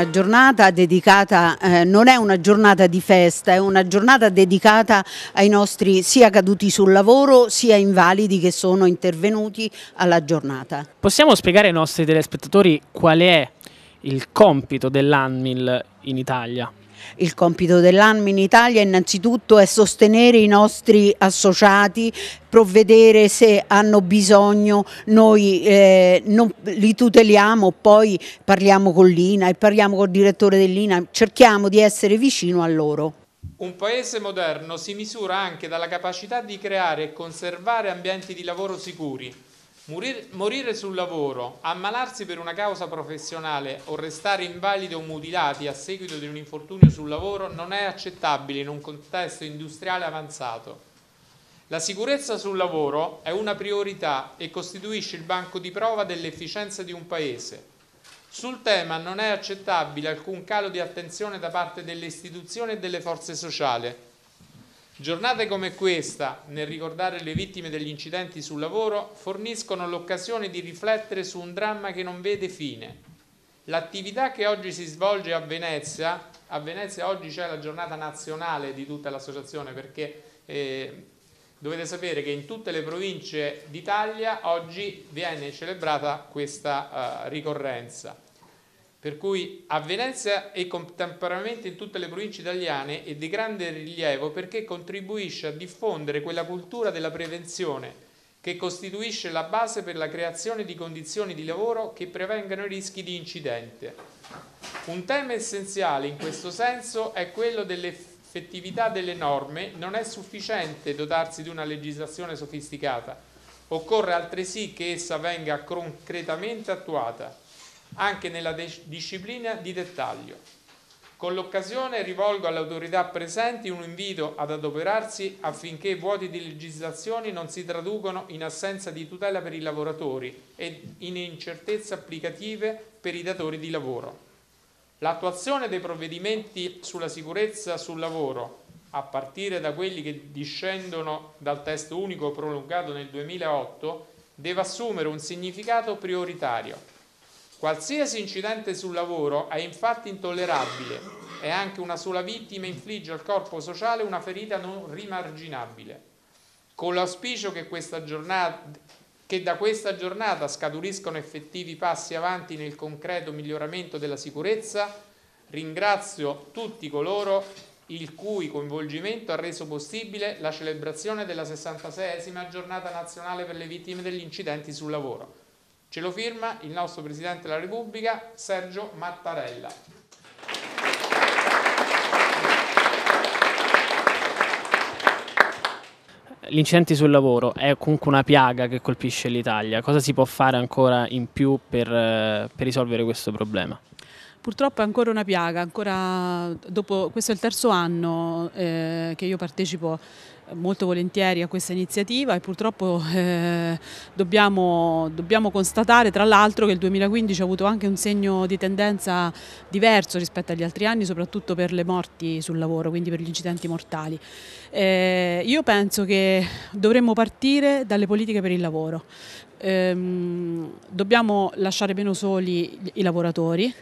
una giornata dedicata, eh, non è una giornata di festa, è una giornata dedicata ai nostri sia caduti sul lavoro sia invalidi che sono intervenuti alla giornata. Possiamo spiegare ai nostri telespettatori qual è il compito dell'ANMIL in Italia? Il compito dell'ANMI in Italia innanzitutto è sostenere i nostri associati provvedere se hanno bisogno, noi eh, non, li tuteliamo, poi parliamo con l'INA e parliamo col direttore dell'INA, cerchiamo di essere vicino a loro. Un paese moderno si misura anche dalla capacità di creare e conservare ambienti di lavoro sicuri, Morire, sul lavoro, ammalarsi per una causa professionale o restare invalidi o mutilati a seguito di un infortunio sul lavoro non è accettabile in un contesto industriale avanzato. La sicurezza sul lavoro è una priorità e costituisce il banco di prova dell'efficienza di un Paese. Sul tema non è accettabile alcun calo di attenzione da parte delle istituzioni e delle forze sociali, Giornate come questa, nel ricordare le vittime degli incidenti sul lavoro, forniscono l'occasione di riflettere su un dramma che non vede fine. L'attività che oggi si svolge a Venezia, a Venezia oggi c'è la giornata nazionale di tutta l'associazione perché eh, dovete sapere che in tutte le province d'Italia oggi viene celebrata questa eh, ricorrenza per cui a Venezia e contemporaneamente in tutte le province italiane è di grande rilievo perché contribuisce a diffondere quella cultura della prevenzione che costituisce la base per la creazione di condizioni di lavoro che prevengano i rischi di incidente. Un tema essenziale in questo senso è quello dell'effettività delle norme, non è sufficiente dotarsi di una legislazione sofisticata, occorre altresì che essa venga concretamente attuata anche nella disciplina di dettaglio. Con l'occasione rivolgo alle autorità presenti un invito ad adoperarsi affinché i vuoti di legislazione non si traducono in assenza di tutela per i lavoratori e in incertezze applicative per i datori di lavoro. L'attuazione dei provvedimenti sulla sicurezza sul lavoro, a partire da quelli che discendono dal testo unico prolungato nel 2008, deve assumere un significato prioritario Qualsiasi incidente sul lavoro è infatti intollerabile e anche una sola vittima infligge al corpo sociale una ferita non rimarginabile. Con l'auspicio che, giornata, che da questa giornata scaturiscono effettivi passi avanti nel concreto miglioramento della sicurezza, ringrazio tutti coloro il cui coinvolgimento ha reso possibile la celebrazione della 66esima giornata nazionale per le vittime degli incidenti sul lavoro Ce lo firma il nostro Presidente della Repubblica Sergio Mattarella. Gli incidenti sul lavoro è comunque una piaga che colpisce l'Italia. Cosa si può fare ancora in più per, eh, per risolvere questo problema? Purtroppo è ancora una piaga, ancora dopo, questo è il terzo anno eh, che io partecipo molto volentieri a questa iniziativa e purtroppo eh, dobbiamo, dobbiamo, constatare tra l'altro che il 2015 ha avuto anche un segno di tendenza diverso rispetto agli altri anni, soprattutto per le morti sul lavoro, quindi per gli incidenti mortali. Eh, io penso che dovremmo partire dalle politiche per il lavoro. Eh, dobbiamo lasciare meno soli i lavoratori,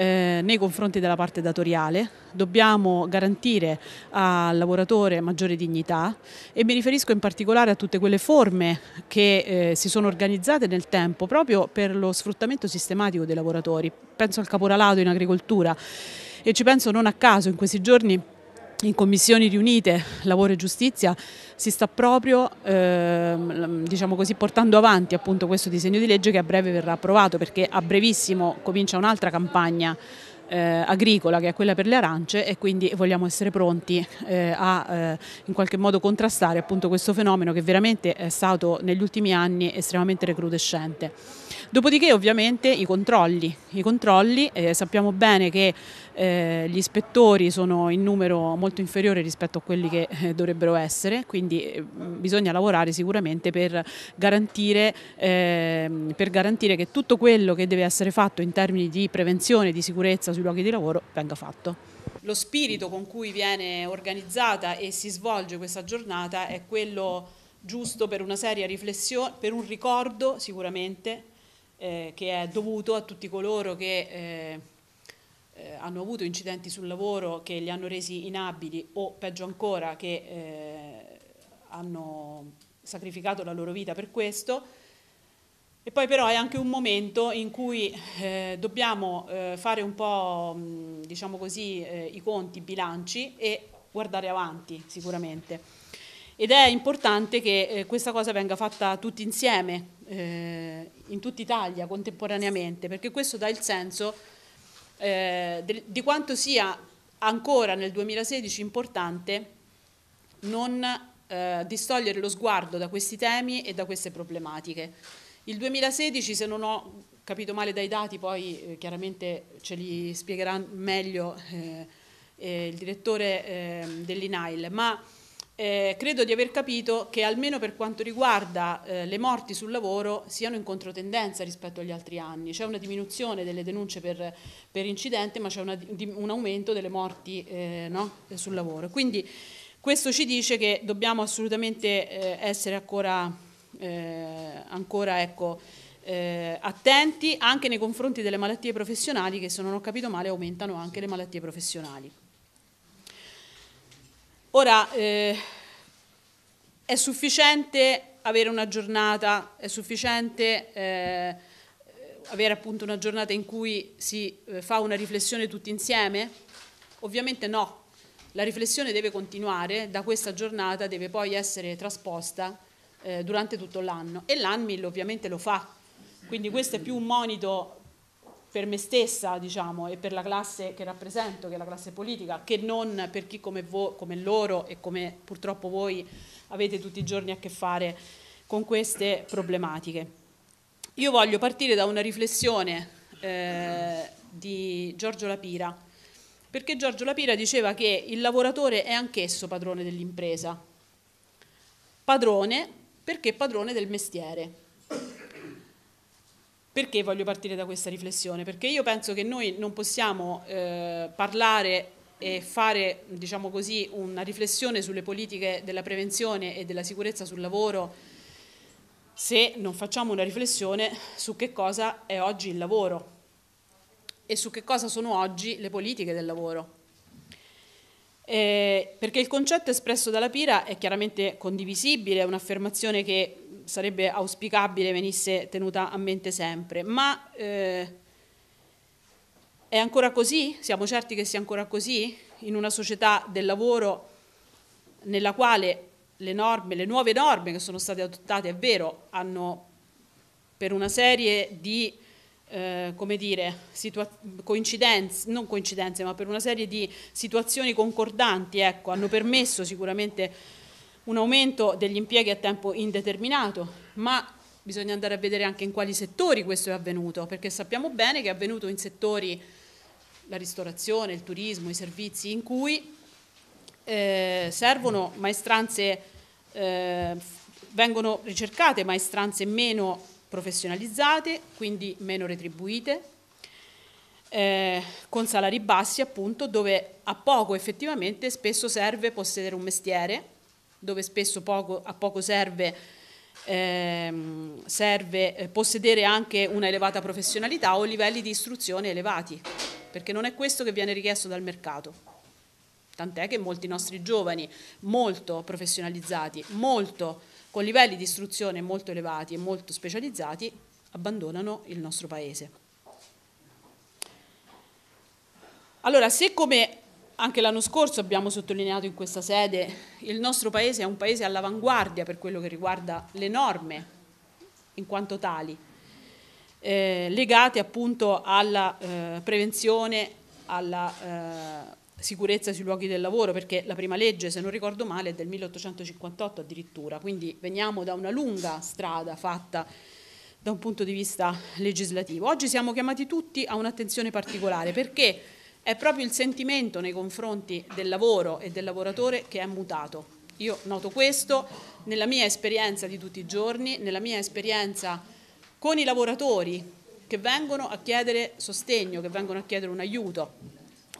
eh, nei confronti della parte datoriale, dobbiamo garantire al lavoratore maggiore dignità e mi riferisco in particolare a tutte quelle forme che eh, si sono organizzate nel tempo proprio per lo sfruttamento sistematico dei lavoratori. Penso al caporalato in agricoltura e ci penso non a caso in questi giorni in commissioni riunite lavoro e giustizia si sta proprio eh, diciamo così, portando avanti appunto, questo disegno di legge che a breve verrà approvato perché a brevissimo comincia un'altra campagna eh, agricola che è quella per le arance e quindi vogliamo essere pronti eh, a eh, in qualche modo contrastare appunto, questo fenomeno che veramente è stato negli ultimi anni estremamente recrudescente. Dopodiché ovviamente i controlli, I controlli eh, sappiamo bene che eh, gli ispettori sono in numero molto inferiore rispetto a quelli che eh, dovrebbero essere, quindi eh, bisogna lavorare sicuramente per garantire, ehm, per garantire che tutto quello che deve essere fatto in termini di prevenzione e di sicurezza sui luoghi di lavoro venga fatto. Lo spirito con cui viene organizzata e si svolge questa giornata è quello giusto per una seria riflessione, per un ricordo sicuramente, eh, che è dovuto a tutti coloro che eh, eh, hanno avuto incidenti sul lavoro che li hanno resi inabili o peggio ancora che eh, hanno sacrificato la loro vita per questo. E poi però è anche un momento in cui eh, dobbiamo eh, fare un po', mm, diciamo così, i conti, i bilanci e guardare avanti sicuramente ed è importante che eh, questa cosa venga fatta tutti insieme, eh, in tutta Italia, contemporaneamente, perché questo dà il senso eh, de, di quanto sia ancora nel 2016 importante non eh, distogliere lo sguardo da questi temi e da queste problematiche. Il 2016, se non ho capito male dai dati, poi eh, chiaramente ce li spiegherà meglio eh, il direttore ehm, dell'INAIL, ma eh, credo di aver capito che almeno per quanto riguarda eh, le morti sul lavoro siano in controtendenza rispetto agli altri anni. C'è una diminuzione delle denunce per, per incidente, ma c'è una, un aumento delle morti eh, no? sul lavoro. Quindi questo ci dice che dobbiamo assolutamente eh, essere ancora, eh, ancora ecco, eh, attenti anche nei confronti delle malattie professionali che, se non ho capito male, aumentano anche le malattie professionali. Ora, eh, è sufficiente avere una giornata, è sufficiente eh, avere appunto una giornata in cui si eh, fa una riflessione tutti insieme? Ovviamente no, la riflessione deve continuare, da questa giornata deve poi essere trasposta eh, durante tutto l'anno e l'ANMIL ovviamente lo fa, quindi questo è più un monito per me stessa, diciamo, e per la classe che rappresento, che è la classe politica, che non per chi come, vo- come loro e come purtroppo voi avete tutti i giorni a che fare con queste problematiche. Io voglio partire da una riflessione eh, di Giorgio Lapira, perché Giorgio Lapira diceva che il lavoratore è anch'esso padrone dell'impresa. Padrone perché padrone del mestiere perché voglio partire da questa riflessione? Perché io penso che noi non possiamo eh, parlare e fare, diciamo così, una riflessione sulle politiche della prevenzione e della sicurezza sul lavoro se non facciamo una riflessione su che cosa è oggi il lavoro e su che cosa sono oggi le politiche del lavoro. Eh, perché il concetto espresso dalla Pira è chiaramente condivisibile, è un'affermazione che sarebbe auspicabile venisse tenuta a mente sempre, ma eh, è ancora così? Siamo certi che sia ancora così? In una società del lavoro nella quale le, norme, le nuove norme che sono state adottate, è vero, hanno per una serie di eh, come dire, coincidenze, non coincidenze, ma per una serie di situazioni concordanti, ecco, hanno permesso sicuramente un aumento degli impieghi a tempo indeterminato, ma bisogna andare a vedere anche in quali settori questo è avvenuto, perché sappiamo bene che è avvenuto in settori la ristorazione, il turismo, i servizi in cui eh, servono maestranze, eh, vengono ricercate maestranze meno professionalizzate, quindi meno retribuite, eh, con salari bassi appunto dove a poco effettivamente spesso serve possedere un mestiere dove spesso poco, a poco serve, ehm, serve eh, possedere anche una elevata professionalità o livelli di istruzione elevati, perché non è questo che viene richiesto dal mercato. Tant'è che molti nostri giovani, molto professionalizzati, molto, con livelli di istruzione molto elevati e molto specializzati, abbandonano il nostro paese. Allora, se come anche l'anno scorso abbiamo sottolineato in questa sede che il nostro Paese è un Paese all'avanguardia per quello che riguarda le norme in quanto tali, eh, legate appunto alla eh, prevenzione, alla eh, sicurezza sui luoghi del lavoro, perché la prima legge, se non ricordo male, è del 1858 addirittura, quindi veniamo da una lunga strada fatta da un punto di vista legislativo. Oggi siamo chiamati tutti a un'attenzione particolare perché è proprio il sentimento nei confronti del lavoro e del lavoratore che è mutato. Io noto questo nella mia esperienza di tutti i giorni, nella mia esperienza con i lavoratori che vengono a chiedere sostegno, che vengono a chiedere un aiuto,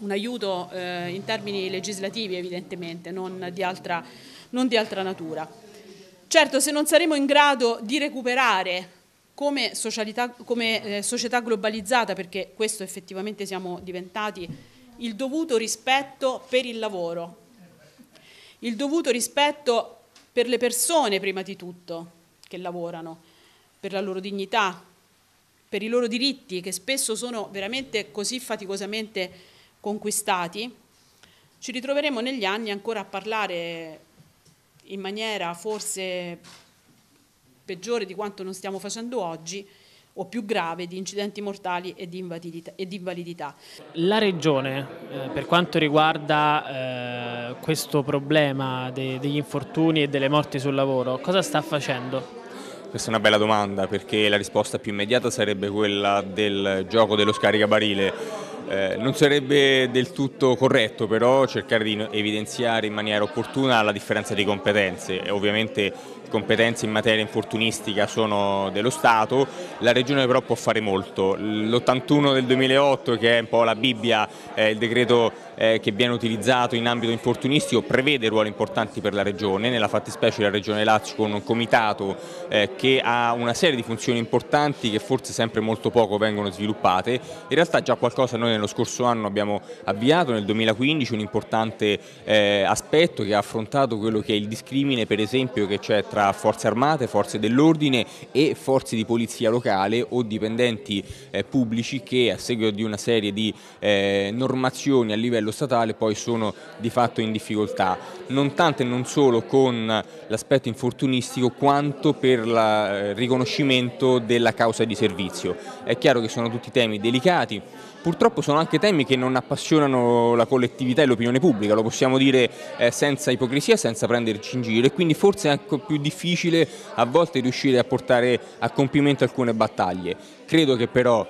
un aiuto eh, in termini legislativi evidentemente, non di altra, non di altra natura. Certo, se non saremo in grado di recuperare come, come eh, società globalizzata, perché questo effettivamente siamo diventati, il dovuto rispetto per il lavoro, il dovuto rispetto per le persone prima di tutto che lavorano, per la loro dignità, per i loro diritti che spesso sono veramente così faticosamente conquistati, ci ritroveremo negli anni ancora a parlare in maniera forse peggiore di quanto non stiamo facendo oggi o più grave di incidenti mortali e di invalidità. E di invalidità. La Regione, eh, per quanto riguarda eh, questo problema de degli infortuni e delle morti sul lavoro, cosa sta facendo? Questa è una bella domanda perché la risposta più immediata sarebbe quella del gioco dello scaricabarile. Eh, non sarebbe del tutto corretto però cercare di evidenziare in maniera opportuna la differenza di competenze. e Ovviamente competenze in materia infortunistica sono dello Stato, la Regione però può fare molto. L'81 del 2008 che è un po' la Bibbia, eh, il decreto eh, che viene utilizzato in ambito infortunistico prevede ruoli importanti per la Regione, nella fattispecie la Regione Lazio con un comitato eh, che ha una serie di funzioni importanti che forse sempre molto poco vengono sviluppate. In realtà già qualcosa noi nello scorso anno abbiamo avviato, nel 2015 un importante eh, aspetto che ha affrontato quello che è il discrimine per esempio che c'è tra tra forze armate, forze dell'ordine e forze di polizia locale o dipendenti eh, pubblici che a seguito di una serie di eh, normazioni a livello statale poi sono di fatto in difficoltà, non tanto e non solo con l'aspetto infortunistico quanto per il eh, riconoscimento della causa di servizio. È chiaro che sono tutti temi delicati, purtroppo sono anche temi che non appassionano la collettività e l'opinione pubblica, lo possiamo dire eh, senza ipocrisia, senza prenderci in giro e quindi forse è anche più difficile a volte riuscire a portare a compimento alcune battaglie. Credo che però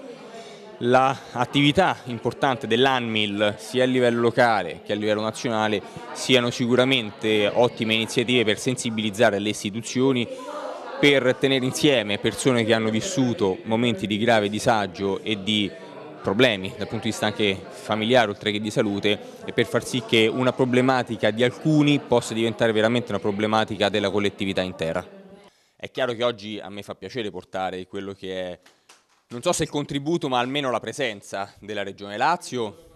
l'attività la importante dell'ANMIL sia a livello locale che a livello nazionale siano sicuramente ottime iniziative per sensibilizzare le istituzioni per tenere insieme persone che hanno vissuto momenti di grave disagio e di problemi dal punto di vista anche familiare oltre che di salute e per far sì che una problematica di alcuni possa diventare veramente una problematica della collettività intera. È chiaro che oggi a me fa piacere portare quello che è, non so se il contributo ma almeno la presenza della Regione Lazio,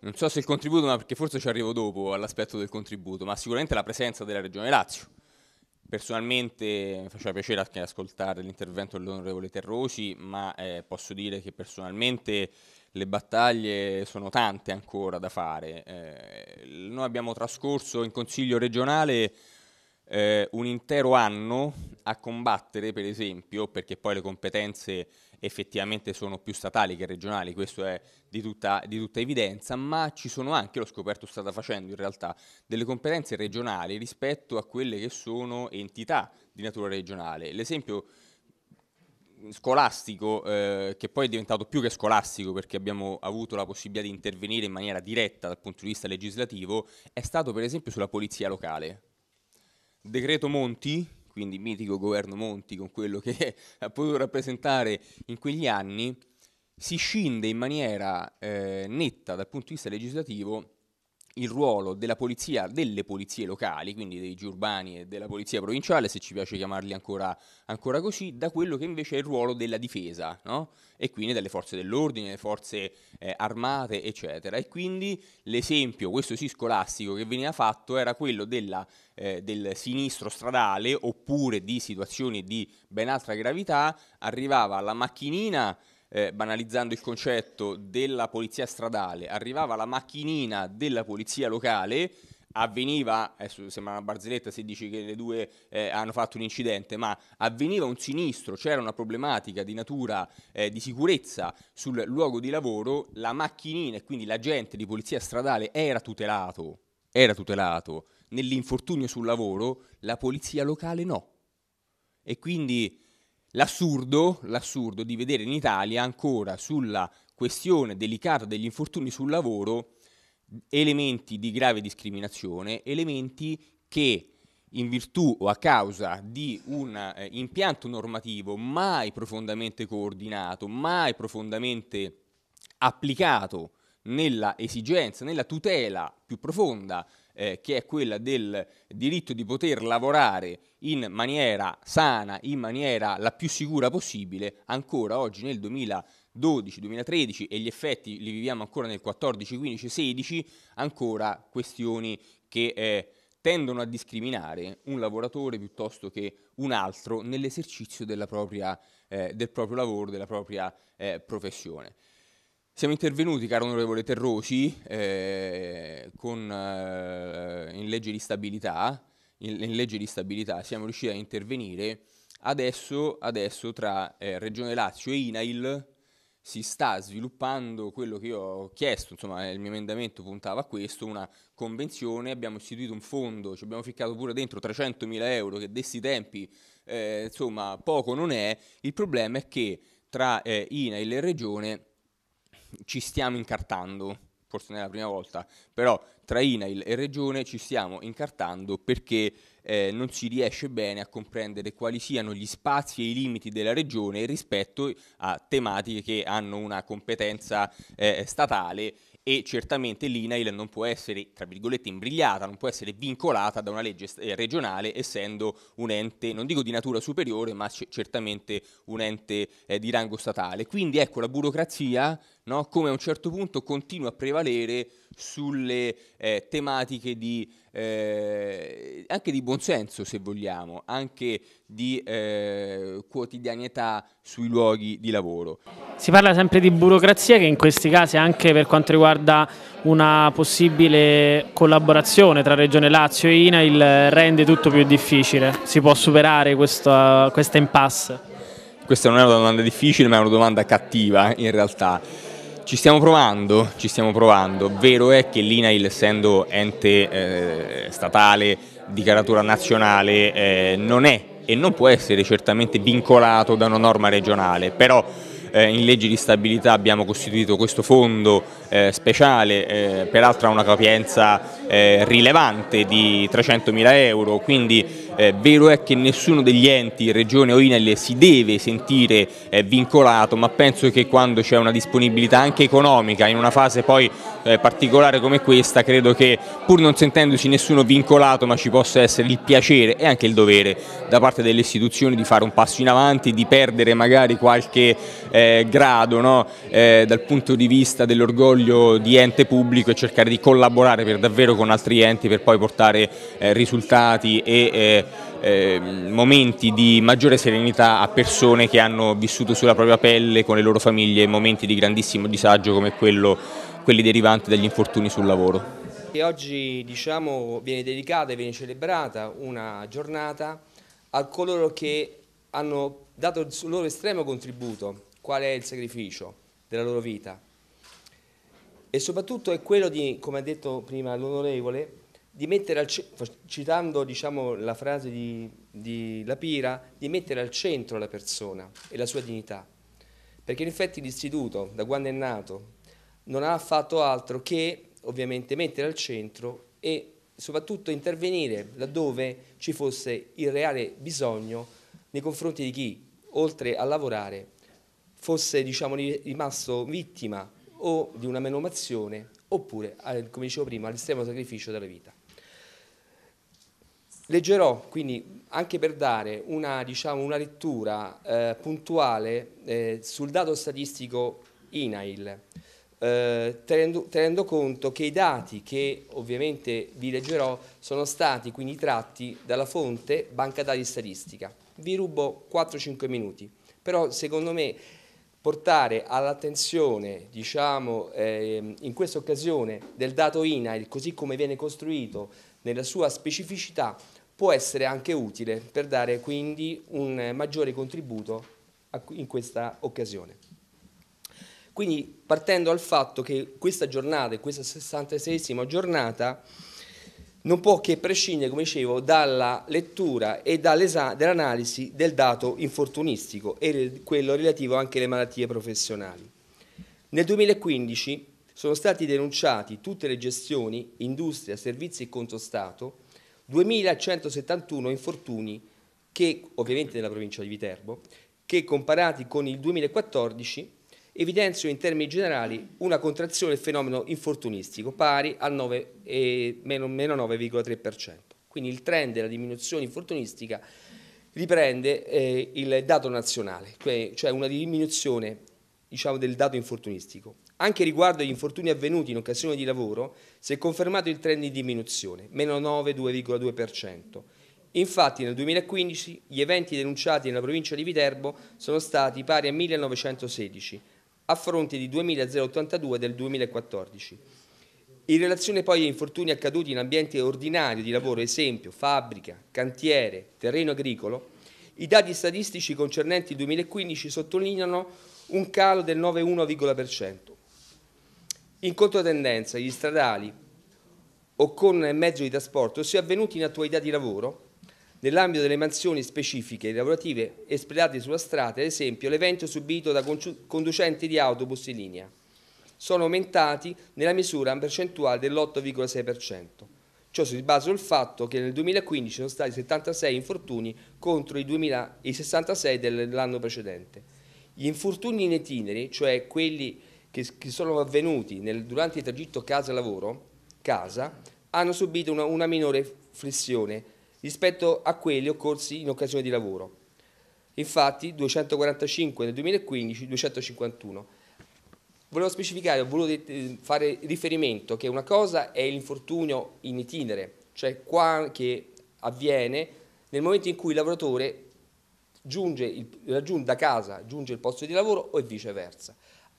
non so se il contributo ma perché forse ci arrivo dopo all'aspetto del contributo, ma sicuramente la presenza della Regione Lazio Personalmente mi faceva piacere anche ascoltare l'intervento dell'onorevole Terrosi, ma eh, posso dire che personalmente le battaglie sono tante ancora da fare. Eh, noi abbiamo trascorso in Consiglio regionale eh, un intero anno a combattere, per esempio, perché poi le competenze effettivamente sono più statali che regionali, questo è di tutta, di tutta evidenza, ma ci sono anche, l'ho scoperto stata facendo in realtà, delle competenze regionali rispetto a quelle che sono entità di natura regionale. L'esempio scolastico, eh, che poi è diventato più che scolastico perché abbiamo avuto la possibilità di intervenire in maniera diretta dal punto di vista legislativo, è stato per esempio sulla polizia locale. Decreto Monti, quindi mitico governo Monti con quello che ha potuto rappresentare in quegli anni, si scinde in maniera eh, netta dal punto di vista legislativo il ruolo della polizia, delle polizie locali, quindi dei giurbani e della polizia provinciale, se ci piace chiamarli ancora, ancora così, da quello che invece è il ruolo della difesa, no? e quindi dalle forze dell'ordine, le forze eh, armate, eccetera. E quindi l'esempio, questo sì scolastico, che veniva fatto era quello della, eh, del sinistro stradale oppure di situazioni di ben altra gravità, arrivava la macchinina eh, banalizzando il concetto della polizia stradale, arrivava la macchinina della polizia locale avveniva, adesso eh, sembra una barzelletta se dici che le due eh, hanno fatto un incidente, ma avveniva un sinistro, c'era una problematica di natura eh, di sicurezza sul luogo di lavoro, la macchinina e quindi l'agente di polizia stradale era tutelato, era tutelato nell'infortunio sul lavoro, la polizia locale no. E quindi l'assurdo, l'assurdo di vedere in Italia ancora sulla questione delicata degli infortuni sul lavoro elementi di grave discriminazione, elementi che in virtù o a causa di un eh, impianto normativo mai profondamente coordinato, mai profondamente applicato nella esigenza, nella tutela più profonda eh, che è quella del diritto di poter lavorare in maniera sana, in maniera la più sicura possibile, ancora oggi nel 2012, 2013 e gli effetti li viviamo ancora nel 14, 15, 16, ancora questioni che eh, tendono a discriminare un lavoratore piuttosto che un altro nell'esercizio propria, eh, del proprio lavoro, della propria eh, professione. Siamo intervenuti, caro onorevole Terroci, eh, con, eh, in, legge di stabilità, in, in, legge di stabilità, siamo riusciti a intervenire. Adesso, adesso tra eh, Regione Lazio e INAIL si sta sviluppando quello che io ho chiesto, insomma eh, il mio emendamento puntava a questo, una convenzione, abbiamo istituito un fondo, ci abbiamo ficcato pure dentro 300.000 euro che desti tempi, eh, insomma poco non è, il problema è che tra eh, INAIL e Regione ci stiamo incartando, forse non è la prima volta, però tra INAIL e Regione ci stiamo incartando perché eh, non si riesce bene a comprendere quali siano gli spazi e i limiti della Regione rispetto a tematiche che hanno una competenza eh, statale e certamente l'INAIL non può essere, tra virgolette, imbrigliata, non può essere vincolata da una legge eh, regionale, essendo un ente, non dico di natura superiore, ma certamente un ente eh, di rango statale. Quindi ecco, la burocrazia no? come a un certo punto continua a prevalere sulle eh, tematiche di, eh, anche di buonsenso, se vogliamo, anche di eh, quotidianità sui luoghi di lavoro. Si parla sempre di burocrazia che in questi casi anche per quanto riguarda una possibile collaborazione tra Regione Lazio e INAIL rende tutto più difficile. Si può superare questa, questa impasse? Questa non è una domanda difficile ma è una domanda cattiva in realtà. Ci stiamo provando, ci stiamo provando. Vero è che l'INAIL, essendo ente eh, statale di caratura nazionale, eh, non è e non può essere certamente vincolato da una norma regionale, però eh, in legge di stabilità abbiamo costituito questo fondo eh, speciale, eh, peraltro ha una capienza eh, rilevante di 300 mila euro, quindi eh, vero è che nessuno degli enti, Regione o Inel, si deve sentire eh, vincolato, ma penso che quando c'è una disponibilità anche economica, in una fase poi eh, particolare come questa, credo che pur non sentendosi nessuno vincolato, ma ci possa essere il piacere e anche il dovere da parte delle istituzioni di fare un passo in avanti, di perdere magari qualche eh, grado no? Eh, dal punto di vista dell'orgoglio di ente pubblico e cercare di collaborare per davvero con altri enti per poi portare eh, risultati e eh, momenti di maggiore serenità a persone che hanno vissuto sulla propria pelle con le loro famiglie momenti di grandissimo disagio come quello, quelli derivanti dagli infortuni sul lavoro. E oggi diciamo, viene dedicata e viene celebrata una giornata a coloro che hanno dato il loro estremo contributo, qual è il sacrificio della loro vita. E soprattutto è quello di, come ha detto prima l'onorevole, di mettere al, citando diciamo, la frase di, di Pira, di mettere al centro la persona e la sua dignità. Perché in effetti l'istituto, da quando è nato, non ha fatto altro che ovviamente mettere al centro e soprattutto intervenire laddove ci fosse il reale bisogno nei confronti di chi, oltre a lavorare, fosse diciamo, rimasto vittima o di una menomazione oppure, come dicevo prima, all'estremo sacrificio della vita. Leggerò quindi anche per dare una, diciamo, una lettura eh, puntuale eh, sul dato statistico INAIL, eh, tenendo, tenendo, conto che i dati che ovviamente vi leggerò sono stati quindi tratti dalla fonte Banca Dati Statistica. Vi rubo 4-5 minuti, però secondo me portare all'attenzione, diciamo, ehm, in questa occasione del dato INAIL, così come viene costruito nella sua specificità, può essere anche utile per dare quindi un maggiore contributo in questa occasione. Quindi partendo dal fatto che questa giornata, questa 66esima giornata, non può che prescindere, come dicevo, dalla lettura e dall'analisi del dato infortunistico e quello relativo anche alle malattie professionali. Nel 2015 sono stati denunciati tutte le gestioni, industria, servizi e contostato, Stato, 2171 infortuni che ovviamente nella provincia di Viterbo, che comparati con il 2014 evidenziano in termini generali una contrazione del fenomeno infortunistico pari al 9, eh, meno, meno 9,3%. Quindi il trend della diminuzione infortunistica riprende eh, il dato nazionale, cioè, cioè una diminuzione diciamo, del dato infortunistico. Anche riguardo agli infortuni avvenuti in occasione di lavoro, si è confermato il trend di diminuzione, meno 9,2%. Infatti nel 2015 gli eventi denunciati nella provincia di Viterbo sono stati pari a 1916, a fronte di 2082 del 2014. In relazione poi agli infortuni accaduti in ambiente ordinario di lavoro, esempio fabbrica, cantiere, terreno agricolo, i dati statistici concernenti il 2015 sottolineano un calo del 9,1%, in controtendenza, gli stradali o con mezzo di trasporto, sia avvenuti in attualità di lavoro, nell'ambito delle mansioni specifiche lavorative espletate sulla strada, ad esempio l'evento subito da conducenti di autobus in linea, sono aumentati nella misura percentuale dell'8,6%. Ciò si basa sul fatto che nel 2015 sono stati 76 infortuni contro i, 2000, 66 dell'anno precedente. Gli infortuni in itinere, cioè quelli che, che sono avvenuti nel, durante il tragitto casa-lavoro, casa, hanno subito una, una minore flessione rispetto a quelli occorsi in occasione di lavoro. Infatti 245 nel 2015, 251. Volevo specificare, ho voluto fare riferimento che una cosa è l'infortunio in itinere, cioè qua che avviene nel momento in cui il lavoratore giunge il, raggiunge da casa, giunge il posto di lavoro o viceversa.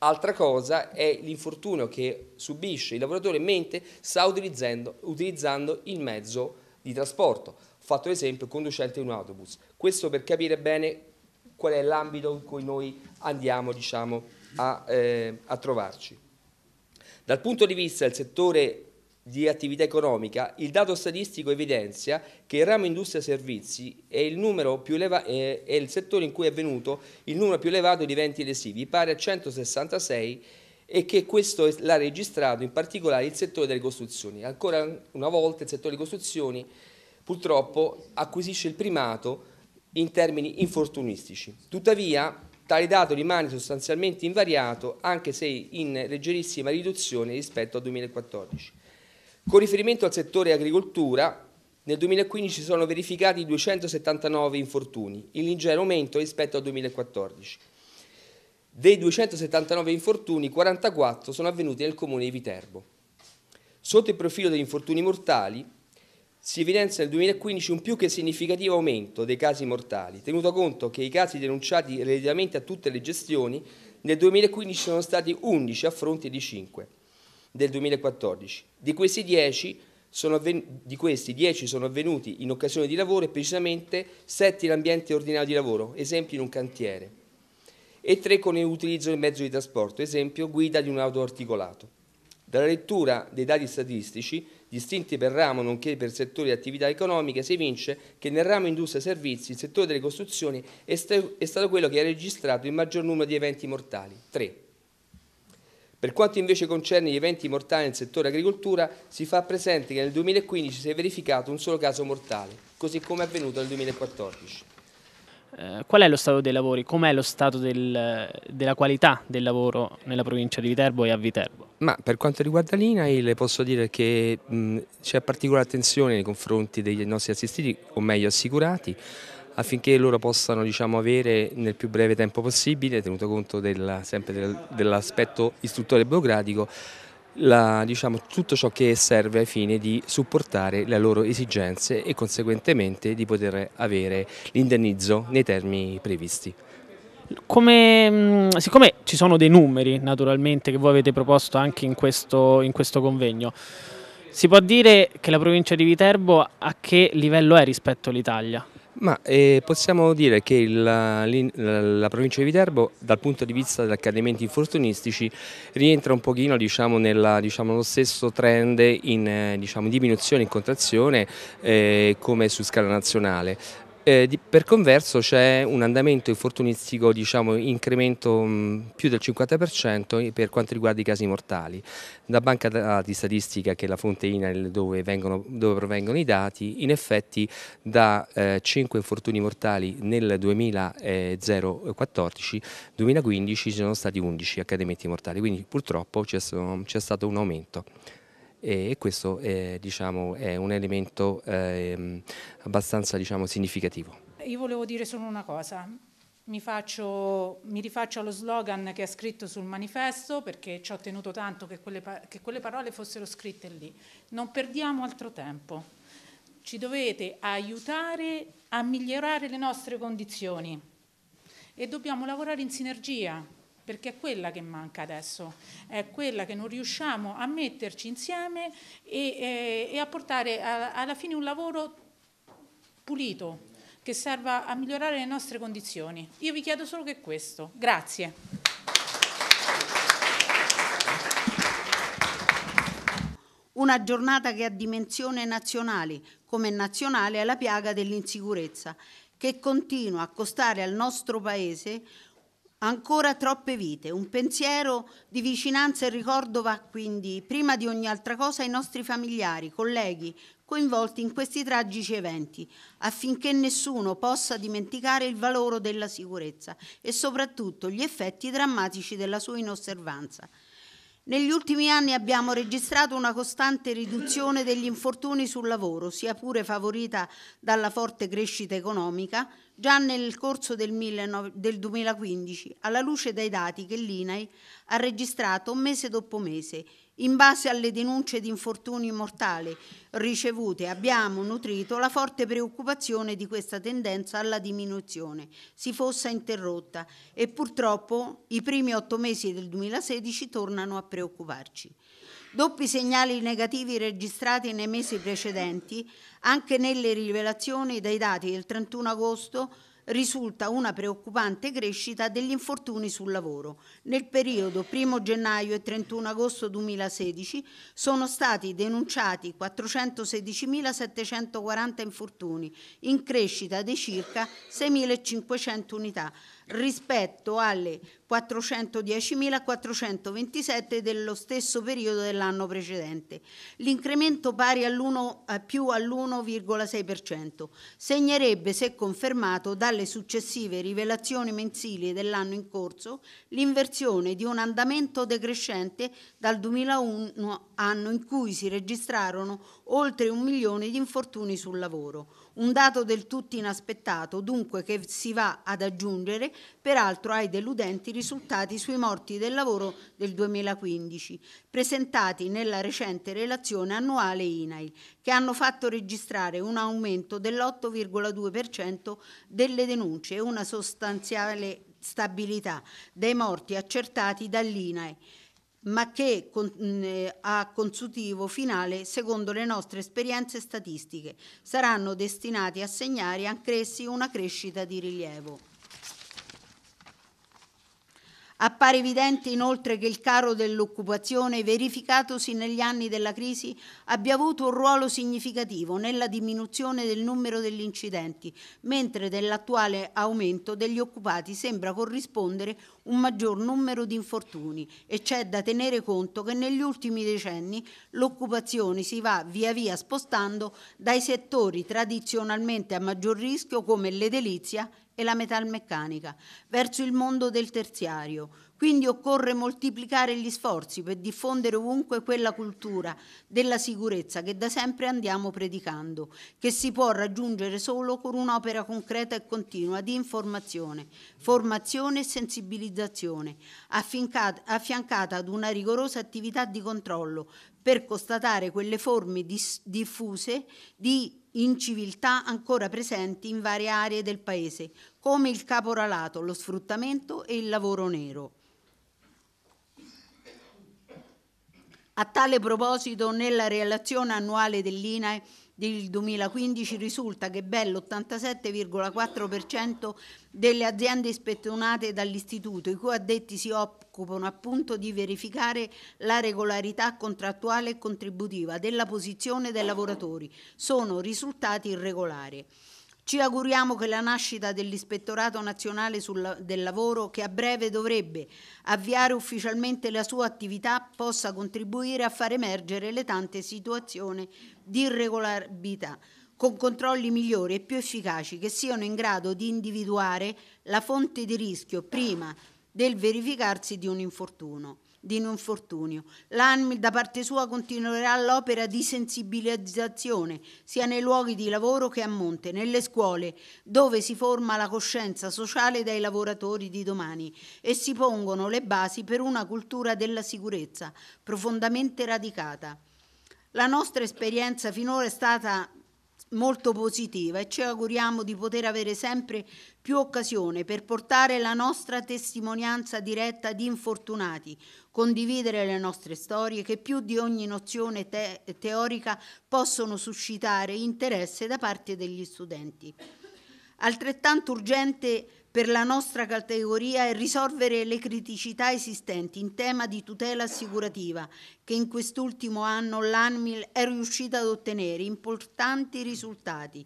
Altra cosa è l'infortunio che subisce il lavoratore mentre sta utilizzando, utilizzando il mezzo di trasporto. Ho fatto esempio conducente di un autobus. Questo per capire bene qual è l'ambito in cui noi andiamo diciamo, a, eh, a trovarci. Dal punto di vista del settore di attività economica, il dato statistico evidenzia che il ramo industria servizi è il, è il, settore in cui è avvenuto il numero più elevato di eventi lesivi, pari a 166 e che questo l'ha registrato in particolare il settore delle costruzioni. Ancora una volta il settore delle costruzioni purtroppo acquisisce il primato in termini infortunistici. Tuttavia tale dato rimane sostanzialmente invariato anche se in leggerissima riduzione rispetto al 2014. Con riferimento al settore agricoltura, nel 2015 si sono verificati 279 infortuni, in leggero aumento rispetto al 2014. Dei 279 infortuni, 44 sono avvenuti nel comune di Viterbo. Sotto il profilo degli infortuni mortali, si evidenzia nel 2015 un più che significativo aumento dei casi mortali, tenuto conto che i casi denunciati relativamente a tutte le gestioni nel 2015 sono stati 11 a fronte di 5 del 2014. Di questi 10 sono, sono avvenuti in occasione di lavoro e precisamente 7 in ambiente ordinario di lavoro, esempio in un cantiere, e 3 con l'utilizzo del mezzo di trasporto, esempio guida di un auto articolato. Dalla lettura dei dati statistici, distinti per ramo nonché per settori di attività economiche, si evince che nel ramo industria e servizi il settore delle costruzioni è, stato quello che ha registrato il maggior numero di eventi mortali, 3. Per quanto invece concerne gli eventi mortali nel settore agricoltura, si fa presente che nel 2015 si è verificato un solo caso mortale, così come è avvenuto nel 2014. Eh, qual è lo stato dei lavori? Com'è lo stato del, della qualità del lavoro nella provincia di Viterbo e a Viterbo? Ma per quanto riguarda l'INAIL posso dire che c'è particolare attenzione nei confronti dei nostri assistiti, o meglio assicurati, affinché loro possano diciamo, avere nel più breve tempo possibile, tenuto conto del, sempre del, dell'aspetto istruttore burocratico, la, diciamo, tutto ciò che serve ai fini di supportare le loro esigenze e conseguentemente di poter avere l'indennizzo nei termini previsti. Come, mm, siccome ci sono dei numeri naturalmente che voi avete proposto anche in questo, in questo convegno, si può dire che la provincia di Viterbo a che livello è rispetto all'Italia? Ma eh, possiamo dire che il, la, la, provincia di Viterbo dal punto di vista degli accadimenti infortunistici rientra un pochino diciamo, diciamo nello diciamo, stesso trend in eh, diciamo, diminuzione, in contrazione eh, come su scala nazionale. Eh, di, per converso c'è un andamento infortunistico, diciamo, incremento mh, mm, più del 50% per quanto riguarda i casi mortali. La banca ah, di statistica, che è la fonte INAIL dove, vengono, dove provengono i dati, in effetti da eh, 5 infortuni mortali nel 2014, 2015 ci sono stati 11 accadimenti mortali, quindi purtroppo c'è stato un aumento e questo è, diciamo, è un elemento eh, abbastanza diciamo, significativo. Io volevo dire solo una cosa, mi, faccio, mi, rifaccio allo slogan che è scritto sul manifesto perché ci ho tenuto tanto che quelle, che quelle parole fossero scritte lì. Non perdiamo altro tempo. Ci dovete aiutare a migliorare le nostre condizioni e dobbiamo lavorare in sinergia perché è quella che manca adesso, è quella che non riusciamo a metterci insieme e, e, e a portare a, alla fine un lavoro pulito che serva a migliorare le nostre condizioni. Io vi chiedo solo che questo. Grazie. Una giornata che ha dimensione nazionale, come nazionale è la piaga dell'insicurezza, che continua a costare al nostro Paese Ancora troppe vite, un pensiero di vicinanza e ricordo va quindi, prima di ogni altra cosa, ai nostri familiari, colleghi coinvolti in questi tragici eventi, affinché nessuno possa dimenticare il valore della sicurezza e soprattutto gli effetti drammatici della sua inosservanza. Negli ultimi anni abbiamo registrato una costante riduzione degli infortuni sul lavoro, sia pure favorita dalla forte crescita economica, già nel corso del 2015, alla luce dei dati che l'INAI ha registrato mese dopo mese, in base alle denunce di infortuni mortali ricevute abbiamo nutrito la forte preoccupazione di questa tendenza alla diminuzione, si fosse interrotta e purtroppo i primi otto mesi del 2016 tornano a preoccuparci. Doppi segnali negativi registrati nei mesi precedenti, anche nelle rivelazioni dei dati del 31 agosto risulta una preoccupante crescita degli infortuni sul lavoro. Nel periodo 1 gennaio e 31 agosto 2016 sono stati denunciati 416.740 infortuni, in crescita di circa 6.500 unità, rispetto alle 410.427 dello stesso periodo dell'anno precedente, l'incremento pari all'1, eh, più all'1,6%. Segnerebbe, se confermato dalle successive rivelazioni mensili dell'anno in corso, l'inversione di un andamento decrescente dal 2001, anno in cui si registrarono oltre un milione di infortuni sul lavoro un dato del tutto inaspettato, dunque, che si va ad aggiungere peraltro ai deludenti risultati sui morti del lavoro del 2015, presentati nella recente relazione annuale INAI, che hanno fatto registrare un aumento dell'8,2% delle denunce e una sostanziale stabilità dei morti accertati dall'INAI ma che con, mh, eh, a consutivo finale, secondo le nostre esperienze statistiche, saranno destinati a segnare anch'essi una crescita di rilievo. Appare evidente inoltre che il caro dell'occupazione verificatosi negli anni della crisi abbia avuto un ruolo significativo nella diminuzione del numero degli incidenti, mentre dell'attuale aumento degli occupati sembra corrispondere un maggior numero di infortuni e c'è da tenere conto che negli ultimi decenni l'occupazione si va via via spostando dai settori tradizionalmente a maggior rischio come l'edilizia e la metalmeccanica verso il mondo del terziario. Quindi occorre moltiplicare gli sforzi per diffondere ovunque quella cultura della sicurezza che da sempre andiamo predicando, che si può raggiungere solo con un'opera concreta e continua di informazione, formazione e sensibilizzazione, affiancata ad una rigorosa attività di controllo per constatare quelle forme diffuse di inciviltà ancora presenti in varie aree del paese, come il caporalato, lo sfruttamento e il lavoro nero. A tale proposito, nella relazione annuale dell'INAE del 2015 risulta che ben l'87,4% delle aziende ispezionate dall'istituto, i cui addetti si occupano appunto di verificare la regolarità contrattuale e contributiva della posizione dei lavoratori, sono risultati irregolari. Ci auguriamo che la nascita dell'Ispettorato Nazionale sul, del Lavoro, che a breve dovrebbe avviare ufficialmente la sua attività, possa contribuire a far emergere le tante situazioni di irregolarità, con controlli migliori e più efficaci che siano in grado di individuare la fonte di rischio prima del verificarsi di un infortunio di non fortunio. L'ANMIL da parte sua continuerà l'opera di sensibilizzazione sia nei luoghi di lavoro che a monte, nelle scuole, dove si forma la coscienza sociale dei lavoratori di domani e si pongono le basi per una cultura della sicurezza profondamente radicata. La nostra esperienza finora è stata molto positiva e ci auguriamo di poter avere sempre più occasione per portare la nostra testimonianza diretta di infortunati, condividere le nostre storie che più di ogni nozione te- teorica possono suscitare interesse da parte degli studenti. Altrettanto urgente per la nostra categoria è risolvere le criticità esistenti in tema di tutela assicurativa, che in quest'ultimo anno l'ANMIL è riuscita ad ottenere importanti risultati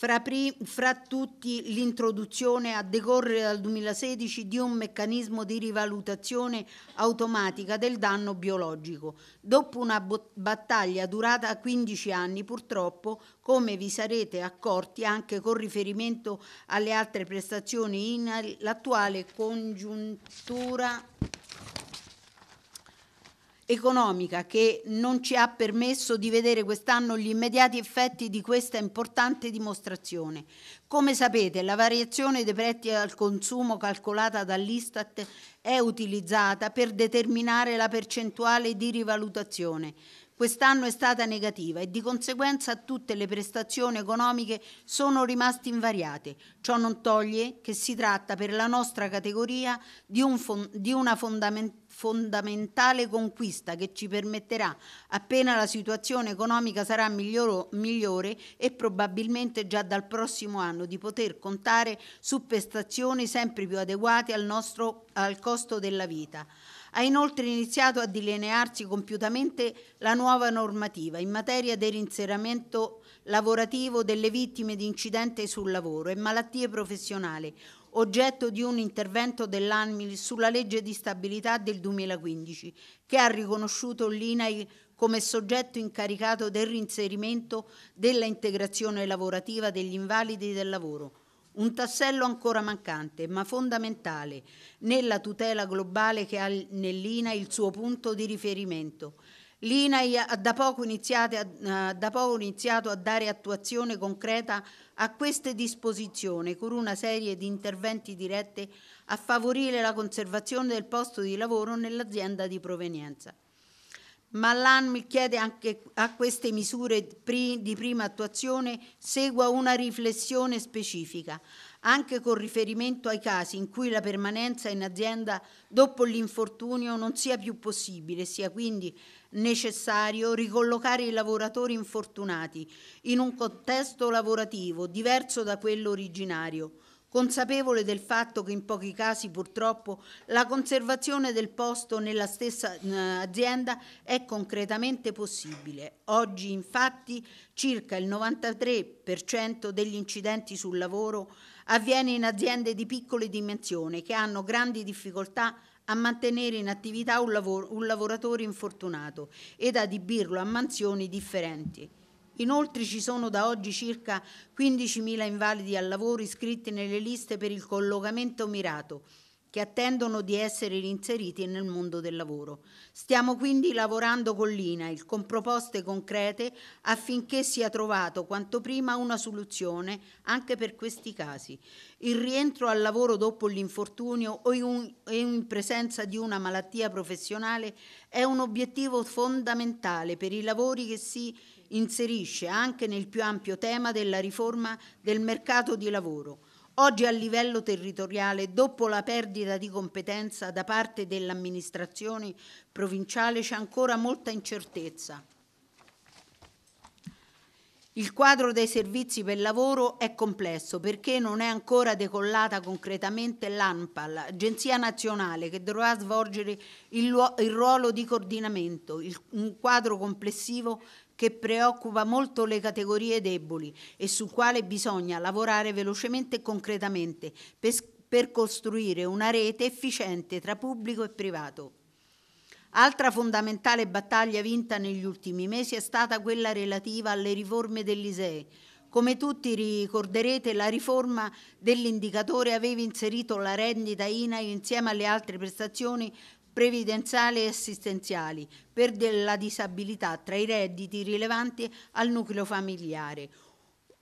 fra, fra, tutti l'introduzione a decorrere dal 2016 di un meccanismo di rivalutazione automatica del danno biologico. Dopo una battaglia durata 15 anni, purtroppo, come vi sarete accorti anche con riferimento alle altre prestazioni in l'attuale congiuntura economica che non ci ha permesso di vedere quest'anno gli immediati effetti di questa importante dimostrazione. Come sapete, la variazione dei prezzi al consumo calcolata dall'Istat è utilizzata per determinare la percentuale di rivalutazione. Quest'anno è stata negativa e di conseguenza tutte le prestazioni economiche sono rimaste invariate. Ciò non toglie che si tratta per la nostra categoria di, un fon di una fondamentale fondamentale conquista che ci permetterà, appena la situazione economica sarà miglioro, migliore e probabilmente già dal prossimo anno, di poter contare su prestazioni sempre più adeguate al, nostro, al costo della vita. Ha inoltre iniziato a delinearsi compiutamente la nuova normativa in materia del reinserimento lavorativo delle vittime di incidente sul lavoro e malattie professionali, oggetto di un intervento dell'ANMIL sulla legge di stabilità del 2015, che ha riconosciuto l'INAI come soggetto incaricato del reinserimento della integrazione lavorativa degli invalidi del lavoro. Un tassello ancora mancante, ma fondamentale, nella tutela globale che ha nell'INA il suo punto di riferimento. L'INAI ha da poco, a, eh, da poco, iniziato a dare attuazione concreta a queste disposizioni con una serie di interventi diretti a favorire la conservazione del posto di lavoro nell'azienda di provenienza. Ma l'ANMI chiede anche a queste misure di prima attuazione segua una riflessione specifica, anche con riferimento ai casi in cui la permanenza in azienda dopo l'infortunio non sia più possibile, sia quindi necessario ricollocare i lavoratori infortunati in un contesto lavorativo diverso da quello originario, consapevole del fatto che in pochi casi purtroppo la conservazione del posto nella stessa eh, azienda è concretamente possibile. Oggi infatti circa il 93% degli incidenti sul lavoro avviene in aziende di piccole dimensioni che hanno grandi difficoltà a mantenere in attività un, lavoro, un lavoratore infortunato ed adibirlo a mansioni differenti. Inoltre ci sono da oggi circa 15.000 invalidi al lavoro iscritti nelle liste per il collocamento mirato che attendono di essere reinseriti nel mondo del lavoro. Stiamo quindi lavorando con l'INAIL con proposte concrete affinché sia trovato quanto prima una soluzione anche per questi casi. Il rientro al lavoro dopo l'infortunio o in presenza di una malattia professionale è un obiettivo fondamentale per i lavori che si inserisce anche nel più ampio tema della riforma del mercato di lavoro Oggi a livello territoriale, dopo la perdita di competenza da parte dell'amministrazione provinciale, c'è ancora molta incertezza. Il quadro dei servizi per lavoro è complesso perché non è ancora decollata concretamente l'ANPAL, agenzia nazionale che dovrà svolgere il, ruolo di coordinamento, un quadro complessivo che preoccupa molto le categorie deboli e sul quale bisogna lavorare velocemente e concretamente per, per costruire una rete efficiente tra pubblico e privato. Altra fondamentale battaglia vinta negli ultimi mesi è stata quella relativa alle riforme dell'ISEE. Come tutti ricorderete, la riforma dell'indicatore aveva inserito la rendita INAI insieme alle altre prestazioni previdenziali e assistenziali per della disabilità tra i redditi rilevanti al nucleo familiare,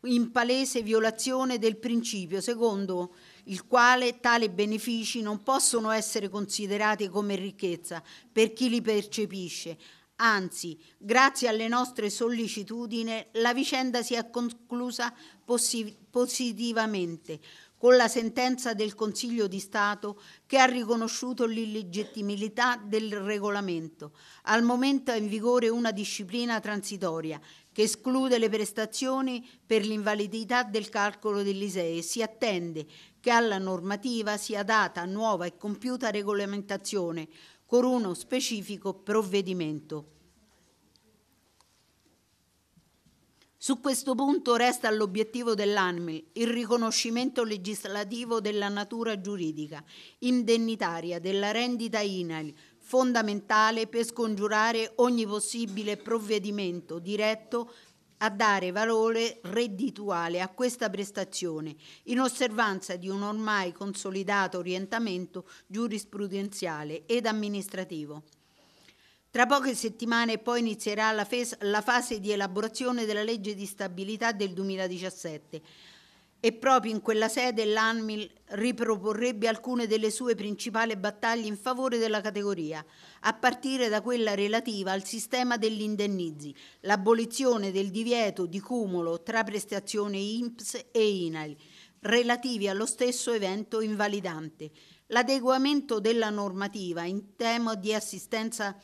in palese violazione del principio secondo il quale tali benefici non possono essere considerati come ricchezza per chi li percepisce. Anzi, grazie alle nostre sollecitudini, la vicenda si è conclusa positivamente con la sentenza del Consiglio di Stato che ha riconosciuto l'illegittimità del regolamento. Al momento è in vigore una disciplina transitoria che esclude le prestazioni per l'invalidità del calcolo dell'ISEE e si attende che alla normativa sia data nuova e compiuta regolamentazione con uno specifico provvedimento. Su questo punto resta l'obiettivo dell'ANMIL il riconoscimento legislativo della natura giuridica, indennitaria della rendita INAIL, fondamentale per scongiurare ogni possibile provvedimento diretto a dare valore reddituale a questa prestazione, in osservanza di un ormai consolidato orientamento giurisprudenziale ed amministrativo. Tra poche settimane poi inizierà la, fes- la fase di elaborazione della legge di stabilità del 2017 e proprio in quella sede l'ANMIL riproporrebbe alcune delle sue principali battaglie in favore della categoria, a partire da quella relativa al sistema degli indennizi, l'abolizione del divieto di cumulo tra prestazioni INPS e INAIL relativi allo stesso evento invalidante, l'adeguamento della normativa in tema di assistenza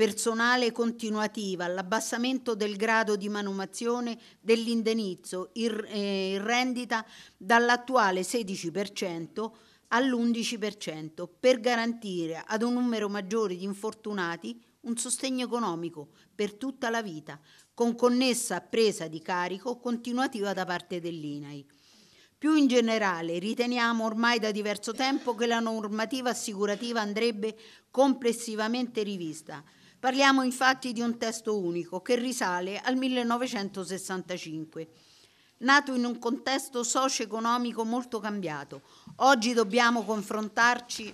personale continuativa, l'abbassamento del grado di manumazione dell'indenizzo eh, in rendita dall'attuale 16% all'11% per garantire ad un numero maggiore di infortunati un sostegno economico per tutta la vita, con connessa presa di carico continuativa da parte dell'INAI. Più in generale, riteniamo ormai da diverso tempo che la normativa assicurativa andrebbe complessivamente rivista, Parliamo infatti di un testo unico che risale al 1965 nato in un contesto socio-economico molto cambiato. Oggi dobbiamo confrontarci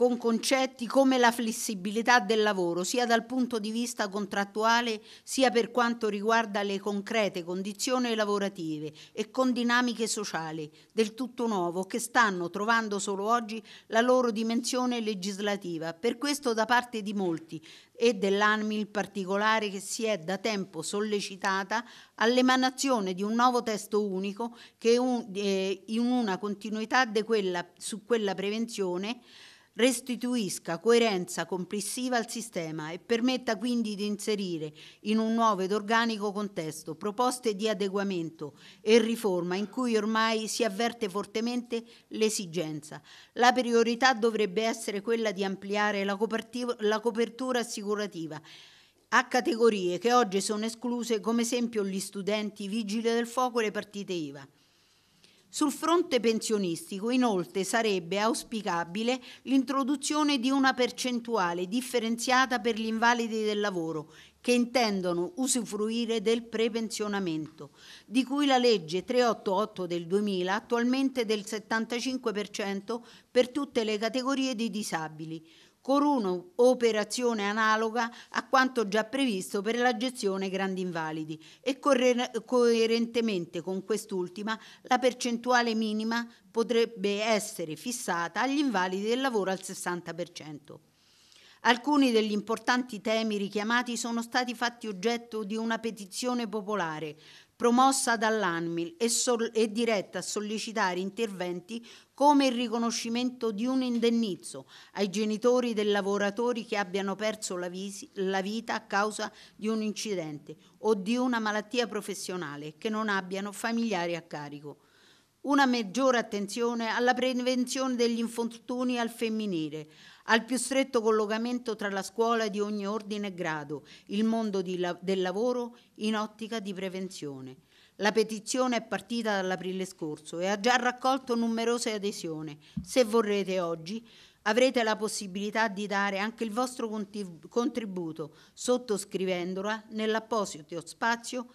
con concetti come la flessibilità del lavoro, sia dal punto di vista contrattuale sia per quanto riguarda le concrete condizioni lavorative e con dinamiche sociali, del tutto nuovo, che stanno trovando solo oggi la loro dimensione legislativa. Per questo da parte di molti e dell'ANMI in particolare che si è da tempo sollecitata all'emanazione di un nuovo testo unico che un, eh, in una continuità quella, su quella prevenzione restituisca coerenza complessiva al sistema e permetta quindi di inserire in un nuovo ed organico contesto proposte di adeguamento e riforma in cui ormai si avverte fortemente l'esigenza. La priorità dovrebbe essere quella di ampliare la, la copertura assicurativa a categorie che oggi sono escluse come esempio gli studenti, i vigili del fuoco e le partite IVA. Sul fronte pensionistico inoltre sarebbe auspicabile l'introduzione di una percentuale differenziata per gli invalidi del lavoro che intendono usufruire del prepensionamento, di cui la legge 388 del 2000 attualmente del 75% per tutte le categorie di disabili, con un'operazione analoga a quanto già previsto per la gestione grandi invalidi e coerentemente con quest'ultima la percentuale minima potrebbe essere fissata agli invalidi del lavoro al 60%. Alcuni degli importanti temi richiamati sono stati fatti oggetto di una petizione popolare promossa dall'ANMIL e, sol- e diretta a sollecitare interventi come il riconoscimento di un indennizzo ai genitori dei lavoratori che abbiano perso la, vis- la vita a causa di un incidente o di una malattia professionale che non abbiano familiari a carico una maggiore attenzione alla prevenzione degli infortuni al femminile, al più stretto collocamento tra la scuola di ogni ordine e grado, il mondo la- del lavoro in ottica di prevenzione. La petizione è partita dall'aprile scorso e ha già raccolto numerose adesioni. Se vorrete oggi avrete la possibilità di dare anche il vostro contributo sottoscrivendola nell'apposito spazio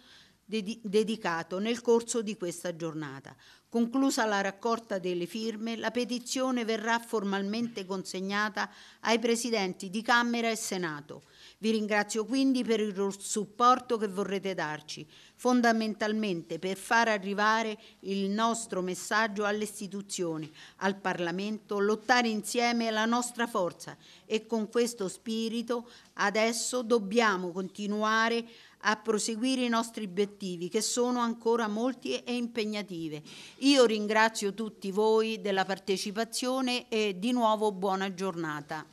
ded- dedicato nel corso di questa giornata. Conclusa la raccolta delle firme, la petizione verrà formalmente consegnata ai presidenti di Camera e Senato. Vi ringrazio quindi per il supporto che vorrete darci, fondamentalmente per far arrivare il nostro messaggio alle istituzioni, al Parlamento, lottare insieme è la nostra forza e con questo spirito adesso dobbiamo continuare a a proseguire i nostri obiettivi che sono ancora molti e impegnative. Io ringrazio tutti voi della partecipazione e di nuovo buona giornata.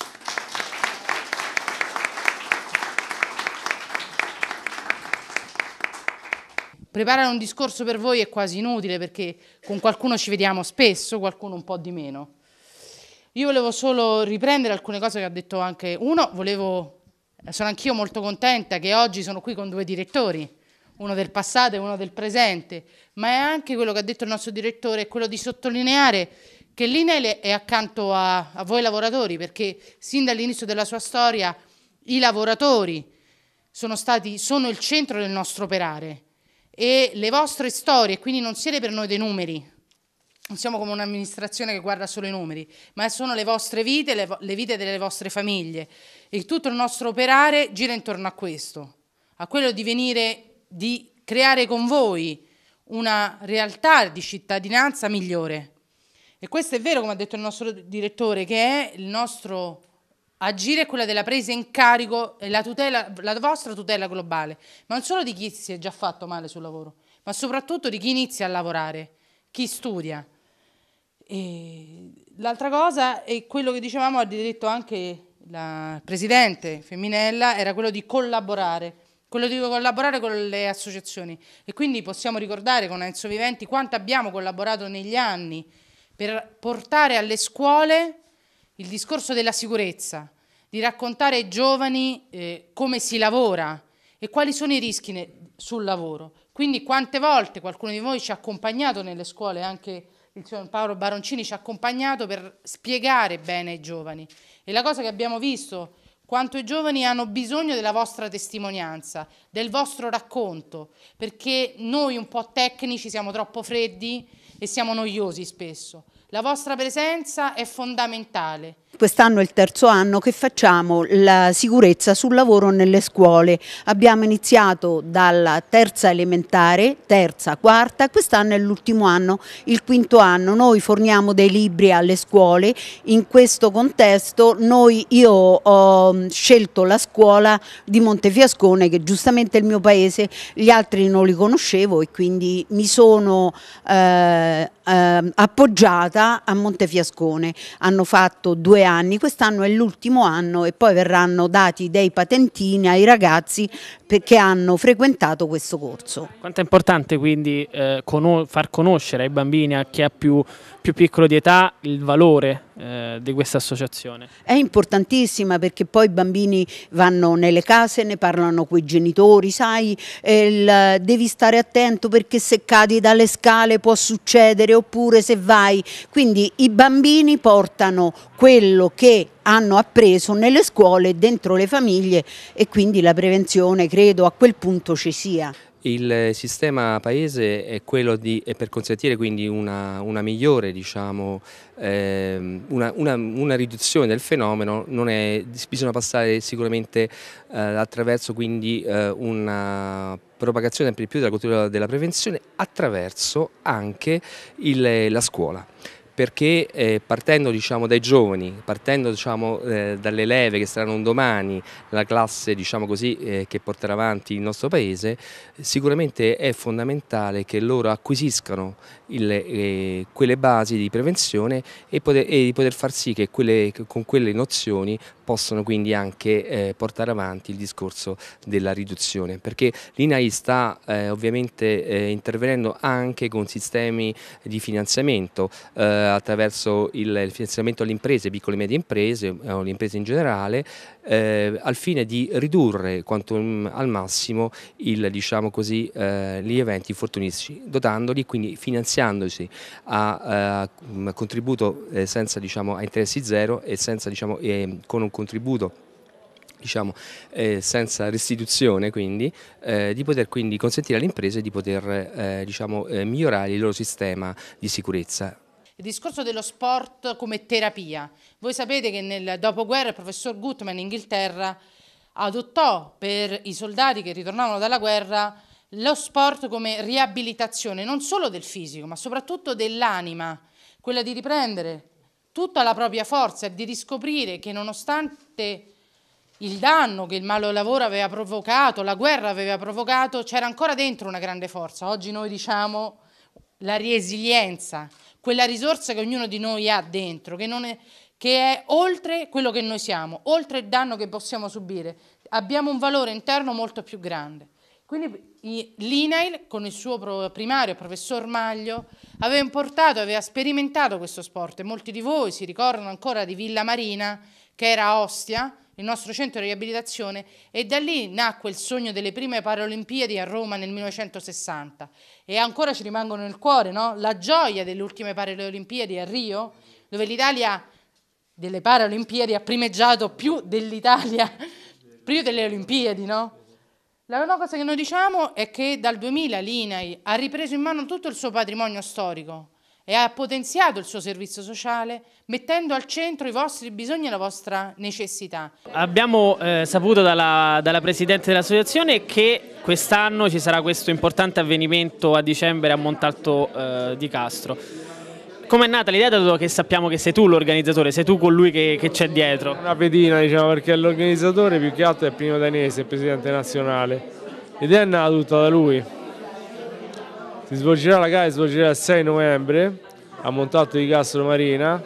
Preparare un discorso per voi è quasi inutile perché con qualcuno ci vediamo spesso, qualcuno un po' di meno. Io volevo solo riprendere alcune cose che ha detto anche uno, volevo sono anch'io molto contenta che oggi sono qui con due direttori, uno del passato e uno del presente, ma è anche quello che ha detto il nostro direttore, quello di sottolineare che l'INEL è accanto a, a voi lavoratori, perché sin dall'inizio della sua storia i lavoratori sono, stati, sono il centro del nostro operare e le vostre storie, quindi non siete per noi dei numeri, non siamo come un'amministrazione che guarda solo i numeri, ma sono le vostre vite, le, le vite delle vostre famiglie. E tutto il nostro operare gira intorno a questo, a quello di venire, di creare con voi una realtà di cittadinanza migliore. E questo è vero, come ha detto il nostro direttore, che è il nostro agire è quella della presa in carico e la, tutela, la vostra tutela globale, ma non solo di chi si è già fatto male sul lavoro, ma soprattutto di chi inizia a lavorare, chi studia, l'altra cosa è quello che dicevamo, ha detto anche la presidente Femminella, era quello di collaborare, quello di collaborare con le associazioni e quindi possiamo ricordare con Enzo Viventi quanto abbiamo collaborato negli anni per portare alle scuole il discorso della sicurezza, di raccontare ai giovani eh, come si lavora e quali sono i rischi sul lavoro. Quindi quante volte qualcuno di voi ci ha accompagnato nelle scuole anche il signor Paolo Baroncini ci ha accompagnato per spiegare bene ai giovani. E la cosa che abbiamo visto, quanto i giovani hanno bisogno della vostra testimonianza, del vostro racconto, perché noi un po' tecnici siamo troppo freddi e siamo noiosi spesso. La vostra presenza è fondamentale. Quest'anno è il terzo anno che facciamo la sicurezza sul lavoro nelle scuole. Abbiamo iniziato dalla terza elementare, terza, quarta, quest'anno è l'ultimo anno, il quinto anno. Noi forniamo dei libri alle scuole, in questo contesto noi, io ho mm, scelto la scuola di Montefiascone che giustamente è il mio paese, gli altri non li conoscevo e quindi mi sono... Eh, eh, appoggiata a Montefiascone. Hanno fatto due anni, quest'anno è l'ultimo anno e poi verranno dati dei patentini ai ragazzi che hanno frequentato questo corso. Quanto è importante quindi eh, far conoscere ai bambini, a chi ha più più piccolo di età il valore eh, di questa associazione. È importantissima perché poi i bambini vanno nelle case, ne parlano con i genitori, sai, eh, il, devi stare attento perché se cadi dalle scale può succedere oppure se vai. Quindi i bambini portano quello che hanno appreso nelle scuole, dentro le famiglie e quindi la prevenzione credo a quel punto ci sia. Il sistema paese è quello di, è per consentire quindi una, una migliore, diciamo, eh, una, una, una, riduzione del fenomeno, è, bisogna passare sicuramente eh, attraverso quindi eh, una propagazione sempre più della cultura della prevenzione attraverso anche il, la scuola perché eh, partendo diciamo, dai giovani, partendo diciamo, eh, dalle leve che saranno un domani la classe diciamo così, eh, che porterà avanti il nostro paese, sicuramente è fondamentale che loro acquisiscano il, eh, quelle basi di prevenzione e, poter, e, di poter far sì che quelle, con quelle nozioni possano quindi anche eh, portare avanti il discorso della riduzione, perché l'INAI sta eh, ovviamente intervenendo anche con sistemi di finanziamento. Eh, attraverso il, il finanziamento alle imprese, piccole e medie imprese, eh, o alle imprese in generale, eh, al fine di ridurre quanto al massimo il, diciamo così, gli eventi infortunistici, dotandoli, quindi finanziandosi a, a contributo senza, diciamo, a interessi zero e senza, diciamo, e con un contributo diciamo, eh, senza restituzione quindi, eh, di poter quindi consentire alle imprese di poter eh, diciamo, migliorare il loro sistema di sicurezza. Il discorso dello sport come terapia. Voi sapete che nel dopoguerra il professor Gutman in Inghilterra adottò per i soldati che ritornavano dalla guerra lo sport come riabilitazione non solo del fisico, ma soprattutto dell'anima, quella di riprendere tutta la propria forza e di riscoprire che nonostante il danno che il malo lavoro aveva provocato, la guerra aveva provocato, c'era ancora dentro una grande forza. Oggi noi diciamo la resilienza, quella risorsa che ognuno di noi ha dentro, che, è, che è oltre quello che noi siamo, oltre il danno che possiamo subire. Abbiamo un valore interno molto più grande. Quindi l'INAIL, con il suo primario, professor Maglio, aveva importato, aveva sperimentato questo sport. e Molti di voi si ricordano ancora di Villa Marina, che era Ostia, il nostro centro di riabilitazione e da lì nacque il sogno delle prime Paralimpiadi a Roma nel 1960 e ancora ci rimangono nel cuore no? la gioia delle ultime Paralimpiadi a Rio dove l'Italia delle Paralimpiadi ha primeggiato più dell'Italia, più delle Olimpiadi no? La prima cosa che noi diciamo è che dal 2000 l'INAI ha ripreso in mano tutto il suo patrimonio storico e ha potenziato il suo servizio sociale mettendo al centro i vostri bisogni e la vostra necessità. Abbiamo eh, saputo dalla, dalla Presidente dell'Associazione che quest'anno ci sarà questo importante avvenimento a dicembre a Montalto eh, di Castro. Come è nata l'idea dato che sappiamo che sei tu l'organizzatore, sei tu colui che, c'è dietro? Una pedina diciamo perché l'organizzatore più che altro è Primo Danese, il Presidente Nazionale. L'idea è nata tutta da lui, si svolgerà la gara, si svolgerà il 6 novembre a Montalto di Castro Marina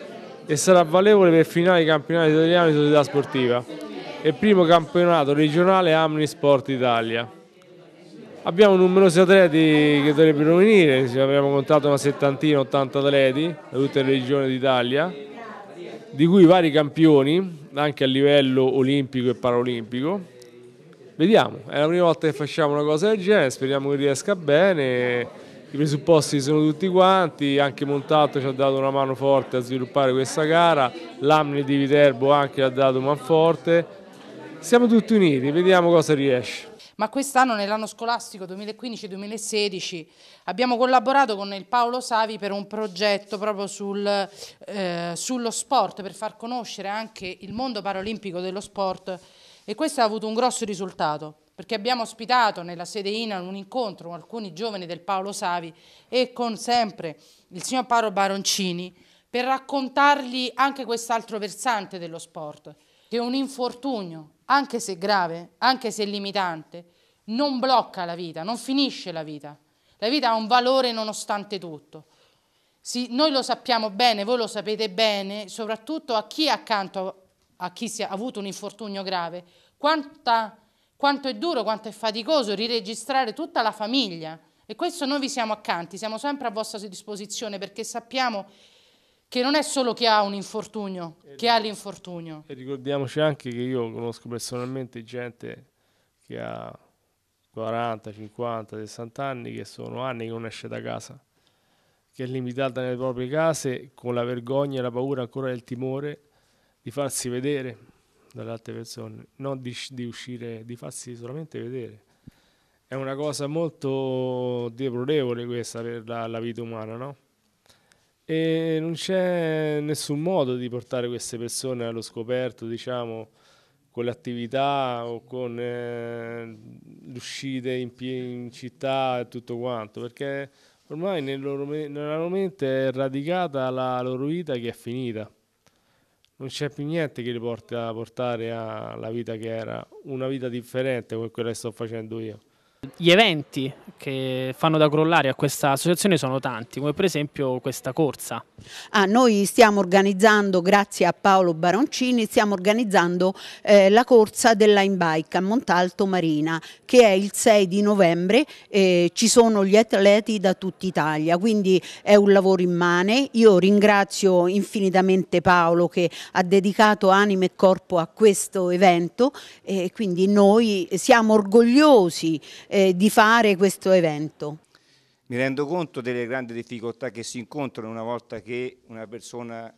e sarà valevole per finale i campionati italiani di società sportiva e primo campionato regionale Amni Sport Italia. Abbiamo numerosi atleti che dovrebbero venire, abbiamo contato una settantina, 80 atleti da tutte le regioni d'Italia, di cui vari campioni anche a livello olimpico e paraolimpico. Vediamo, è la prima volta che facciamo una cosa del genere, speriamo che riesca bene i presupposti sono tutti quanti, anche Montalto ci ha dato una mano forte a sviluppare questa gara, l'Amni di Viterbo anche ha dato forte, siamo tutti uniti, vediamo cosa riesce. Ma quest'anno nell'anno scolastico 2015-2016 abbiamo collaborato con il Paolo Savi per un progetto proprio sul, eh, sullo sport, per far conoscere anche il mondo paralimpico dello sport e questo ha avuto un grosso risultato perché abbiamo ospitato nella sede INAN un incontro con alcuni giovani del Paolo Savi e con sempre il signor Paolo Baroncini per raccontargli anche quest'altro versante dello sport, che un infortunio, anche se grave, anche se limitante, non blocca la vita, non finisce la vita. La vita ha un valore nonostante tutto. Sì, noi lo sappiamo bene, voi lo sapete bene, soprattutto a chi è accanto a chi si è avuto un infortunio grave, quanta quanto è duro, quanto è faticoso riregistrare tutta la famiglia. E questo noi vi siamo accanti, siamo sempre a vostra disposizione perché sappiamo che non è solo chi ha un infortunio, e chi ha l'infortunio. E ricordiamoci anche che io conosco personalmente gente che ha 40, 50, 60 anni, che sono anni che non esce da casa, che è limitata nelle proprie case con la vergogna e la paura ancora del timore di farsi vedere dalle altre persone, non di, di uscire, di farsi solamente vedere. È una cosa molto deplorevole questa per la, la vita umana, no? E non c'è nessun modo di portare queste persone allo scoperto, diciamo, con le attività o con eh, le uscite in, in, città e tutto quanto, perché ormai nel loro, nella loro mente è radicata la loro vita che è finita non c'è più niente che li porti a portare alla vita che era, una vita differente come quella che sto facendo io. Gli eventi che fanno da crollare a questa associazione sono tanti, come per esempio questa corsa. Ah, noi stiamo organizzando, grazie a Paolo Baroncini, stiamo organizzando eh, la corsa della Bike a Montalto Marina, che è il 6 di novembre, eh, ci sono gli atleti da tutta Italia, quindi è un lavoro immane. Io ringrazio infinitamente Paolo che ha dedicato anima e corpo a questo evento e quindi noi siamo orgogliosi eh, eh, di fare questo evento. Mi rendo conto delle grandi difficoltà che si incontrano una volta che una persona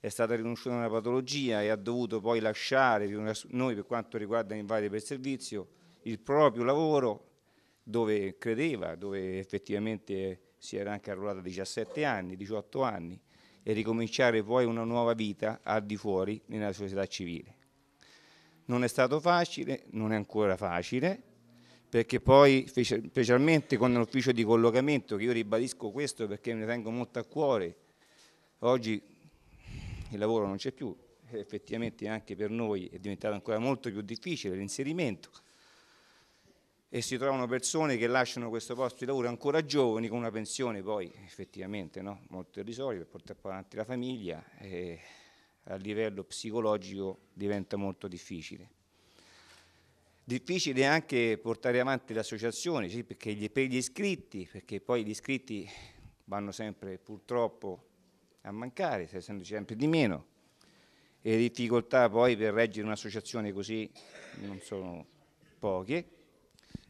è stata riconosciuta una patologia e ha dovuto poi lasciare, noi per quanto riguarda Invade per Servizio, il proprio lavoro dove credeva, dove effettivamente si era anche arruolata a 17 anni, 18 anni e ricominciare poi una nuova vita al di fuori nella società civile. Non è stato facile, non è ancora facile, perché poi specialmente con l'ufficio di collocamento, che io ribadisco questo perché mi tengo molto a cuore, oggi il lavoro non c'è più, effettivamente anche per noi è diventato ancora molto più difficile l'inserimento e si trovano persone che lasciano questo posto di lavoro ancora giovani con una pensione poi effettivamente no? molto irrisoria per portare avanti la famiglia e a livello psicologico diventa molto difficile. Difficile anche portare avanti l'associazione sì, per gli iscritti, perché poi gli iscritti vanno sempre purtroppo a mancare, essendoci sempre di meno. E le difficoltà poi per reggere un'associazione così non sono poche.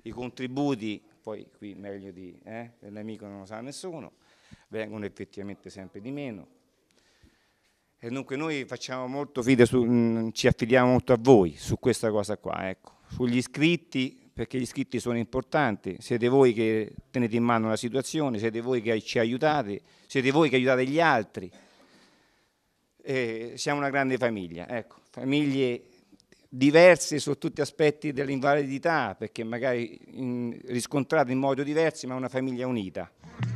I contributi, poi qui meglio di, eh, l'amico non lo sa nessuno, vengono effettivamente sempre di meno. E dunque noi facciamo molto fida, su, mh, mm, ci affidiamo molto a voi su questa cosa qua, ecco sugli iscritti, perché gli iscritti sono importanti, siete voi che tenete in mano la situazione, siete voi che ci aiutate, siete voi che aiutate gli altri. Eh, siamo una grande famiglia, ecco, famiglie diverse su tutti gli aspetti dell'invalidità, perché magari in, riscontrate in modo diversi, ma una famiglia unita.